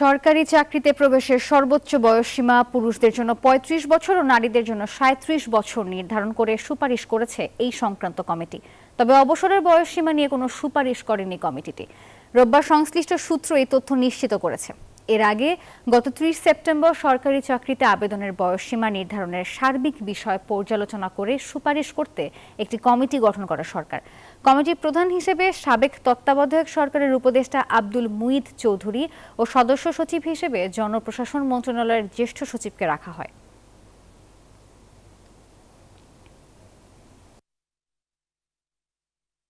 সরকারি চাকরিতে প্রবেশের সর্বোচ্চ বয়সসীমা পুরুষদের জন্য ৩৫ বছর ও নারীদের জন্য সাঁত্রিশ বছর নির্ধারণ করে সুপারিশ করেছে এই সংক্রান্ত কমিটি তবে অবসরের বয়সসীমা নিয়ে কোনো সুপারিশ করেনি কমিটিটি রোববার সংশ্লিষ্ট সূত্র এই তথ্য নিশ্চিত করেছে এর আগে গত ত্রিশ সেপ্টেম্বর সরকারি চাকরিতে আবেদনের বয়সসীমা নির্ধারণের সার্বিক বিষয় পর্যালোচনা করে সুপারিশ করতে একটি কমিটি গঠন করে সরকার কমিটির প্রধান হিসেবে সাবেক তত্ত্বাবধায়ক সরকারের উপদেষ্টা আব্দুল মুইদ চৌধুরী ও সদস্য সচিব হিসেবে জনপ্রশাসন মন্ত্রণালয়ের জ্যেষ্ঠ সচিবকে রাখা হয়